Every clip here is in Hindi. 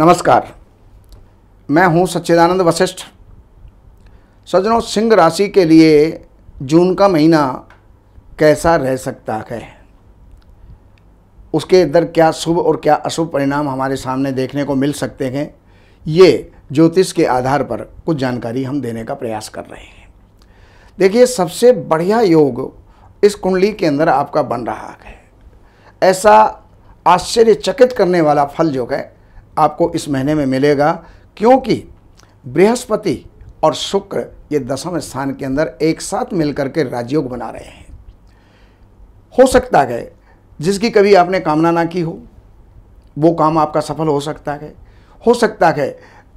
नमस्कार मैं हूं सच्चिदानंद वशिष्ठ सजनों सिंह राशि के लिए जून का महीना कैसा रह सकता है उसके इधर क्या शुभ और क्या अशुभ परिणाम हमारे सामने देखने को मिल सकते हैं ये ज्योतिष के आधार पर कुछ जानकारी हम देने का प्रयास कर रहे हैं देखिए सबसे बढ़िया योग इस कुंडली के अंदर आपका बन रहा है ऐसा आश्चर्यचकित करने वाला फल जो है आपको इस महीने में मिलेगा क्योंकि बृहस्पति और शुक्र ये दसम स्थान के अंदर एक साथ मिलकर के राजयोग बना रहे हैं हो सकता है जिसकी कभी आपने कामना ना की हो वो काम आपका सफल हो सकता है हो सकता है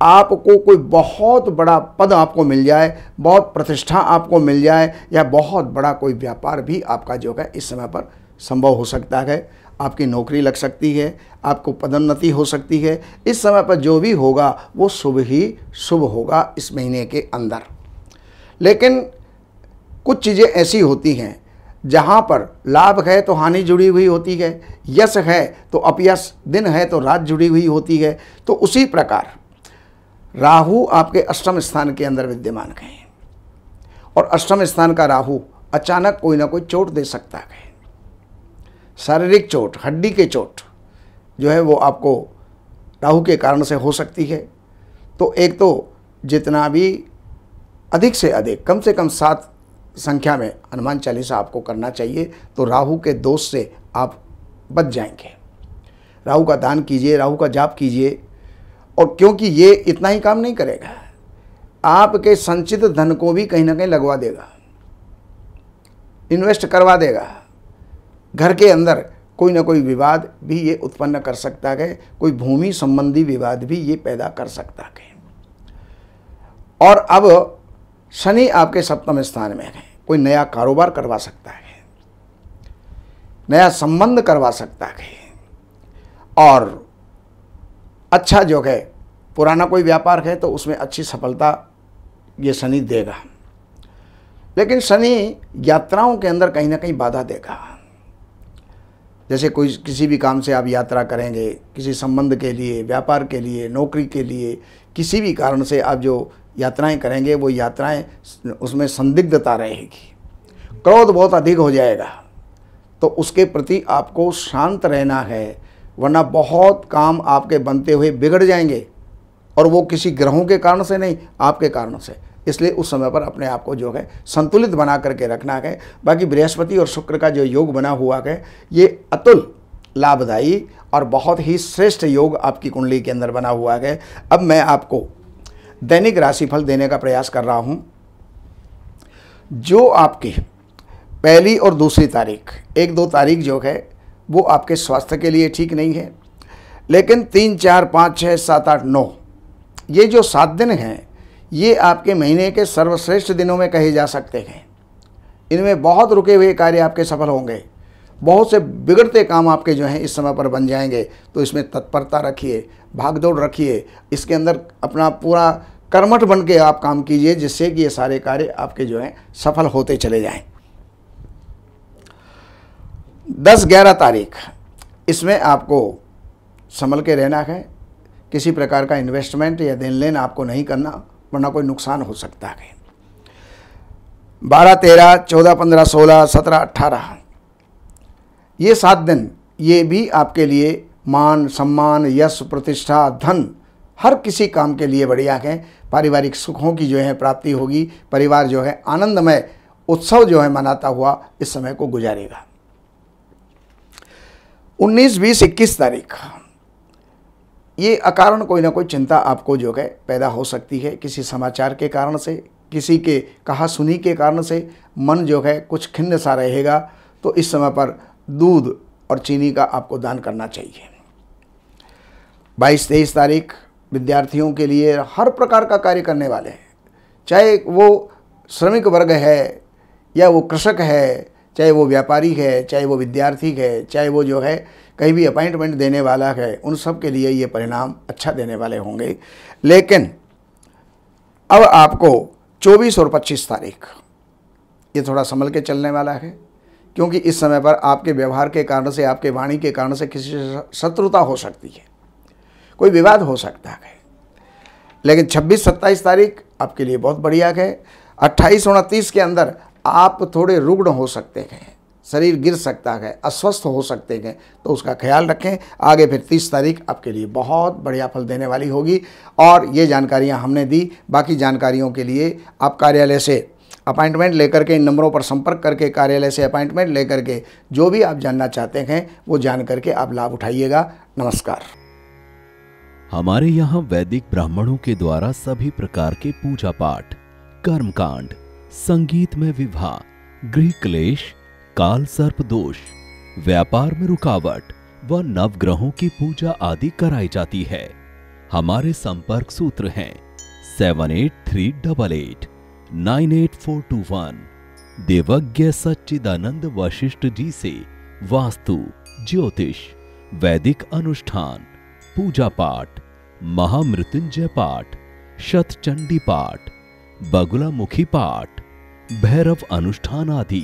आपको कोई बहुत बड़ा पद आपको मिल जाए बहुत प्रतिष्ठा आपको मिल जाए या बहुत बड़ा कोई व्यापार भी आपका जो है इस समय पर संभव हो सकता है आपकी नौकरी लग सकती है आपको पदोन्नति हो सकती है इस समय पर जो भी होगा वो शुभ ही शुभ होगा इस महीने के अंदर लेकिन कुछ चीज़ें ऐसी होती हैं जहाँ पर लाभ है तो हानि जुड़ी हुई होती है यश है तो अपयश दिन है तो रात जुड़ी हुई होती है तो उसी प्रकार राहु आपके अष्टम स्थान के अंदर विद्यमान है और अष्टम स्थान का राहु अचानक कोई ना कोई चोट दे सकता है शारीरिक चोट हड्डी के चोट जो है वो आपको राहु के कारण से हो सकती है तो एक तो जितना भी अधिक से अधिक कम से कम सात संख्या में हनुमान चालीसा आपको करना चाहिए तो राहु के दोष से आप बच जाएंगे राहु का दान कीजिए राहु का जाप कीजिए और क्योंकि ये इतना ही काम नहीं करेगा आपके संचित धन को भी कहीं ना कहीं लगवा देगा इन्वेस्ट करवा देगा घर के अंदर कोई ना कोई विवाद भी ये उत्पन्न कर सकता है कोई भूमि संबंधी विवाद भी ये पैदा कर सकता है और अब शनि आपके सप्तम स्थान में है कोई नया कारोबार करवा सकता है नया संबंध करवा सकता है और अच्छा जो है पुराना कोई व्यापार है तो उसमें अच्छी सफलता ये शनि देगा लेकिन शनि यात्राओं के अंदर कहीं ना कहीं बाधा देगा जैसे कोई किसी भी काम से आप यात्रा करेंगे किसी संबंध के लिए व्यापार के लिए नौकरी के लिए किसी भी कारण से आप जो यात्राएं करेंगे वो यात्राएं उसमें संदिग्धता रहेगी क्रोध बहुत अधिक हो जाएगा तो उसके प्रति आपको शांत रहना है वरना बहुत काम आपके बनते हुए बिगड़ जाएंगे और वो किसी ग्रहों के कारण से नहीं आपके कारण से इसलिए उस समय पर अपने आप को जो है संतुलित बना करके रखना है बाकी बृहस्पति और शुक्र का जो योग बना हुआ है ये अतुल लाभदायी और बहुत ही श्रेष्ठ योग आपकी कुंडली के अंदर बना हुआ है अब मैं आपको दैनिक राशिफल देने का प्रयास कर रहा हूँ जो आपकी पहली और दूसरी तारीख एक दो तारीख जो है वो आपके स्वास्थ्य के लिए ठीक नहीं है लेकिन तीन चार पाँच छः सात आठ नौ ये जो सात दिन हैं ये आपके महीने के सर्वश्रेष्ठ दिनों में कहे जा सकते हैं इनमें बहुत रुके हुए कार्य आपके सफल होंगे बहुत से बिगड़ते काम आपके जो हैं इस समय पर बन जाएंगे तो इसमें तत्परता रखिए भागदौड़ रखिए इसके अंदर अपना पूरा कर्मठ बन के आप काम कीजिए जिससे कि ये सारे कार्य आपके जो हैं सफल होते चले जाएं दस ग्यारह तारीख इसमें आपको संभल के रहना है किसी प्रकार का इन्वेस्टमेंट या देन लेन आपको नहीं करना वरना कोई नुकसान हो सकता है बारह तेरह चौदह पंद्रह सोलह सत्रह अट्ठारह ये सात दिन ये भी आपके लिए मान सम्मान यश प्रतिष्ठा धन हर किसी काम के लिए बढ़िया है पारिवारिक सुखों की जो है प्राप्ति होगी परिवार जो है आनंदमय उत्सव जो है मनाता हुआ इस समय को गुजारेगा 19, 20, 21 तारीख ये अकारण कोई ना कोई चिंता आपको जो है पैदा हो सकती है किसी समाचार के कारण से किसी के कहा सुनी के कारण से मन जो है कुछ खिन्न सा रहेगा तो इस समय पर दूध और चीनी का आपको दान करना चाहिए बाईस तेईस तारीख विद्यार्थियों के लिए हर प्रकार का कार्य करने वाले हैं चाहे वो श्रमिक वर्ग है या वो कृषक है चाहे वो व्यापारी है चाहे वो विद्यार्थी है चाहे वो जो है कहीं भी अपॉइंटमेंट देने वाला है उन सब के लिए ये परिणाम अच्छा देने वाले होंगे लेकिन अब आपको 24 और 25 तारीख ये थोड़ा संभल के चलने वाला है क्योंकि इस समय पर आपके व्यवहार के कारण से आपके वाणी के कारण से किसी से शत्रुता हो सकती है कोई विवाद हो सकता है लेकिन 26-27 तारीख आपके लिए बहुत बढ़िया है 28 उनतीस के अंदर आप थोड़े रुग्ण हो सकते हैं शरीर गिर सकता है अस्वस्थ हो सकते हैं तो उसका ख्याल रखें आगे फिर तीस तारीख आपके लिए बहुत बढ़िया फल देने वाली होगी और ये जानकारियाँ हमने दी बाकी जानकारियों के लिए आप कार्यालय से अपॉइंटमेंट लेकर के इन नंबरों पर संपर्क करके कार्यालय से अपॉइंटमेंट लेकर के जो भी आप जानना चाहते हैं वो जान करके आप लाभ उठाइएगा नमस्कार हमारे यहाँ वैदिक ब्राह्मणों के द्वारा सभी प्रकार के पूजा पाठ कर्मकांड संगीत में विवाह गृह क्लेश काल सर्प दोष व्यापार में रुकावट व नवग्रहों की पूजा आदि कराई जाती है हमारे संपर्क सूत्र हैं seven eight three double eight nine eight four two one देवज्ञ सच्चिदानंद वशिष्ठ जी से वास्तु ज्योतिष वैदिक अनुष्ठान पूजा पाठ महामृत्युंजय पाठ शतचंडी पाठ बगुलामुखी पाठ भैरव अनुष्ठान आदि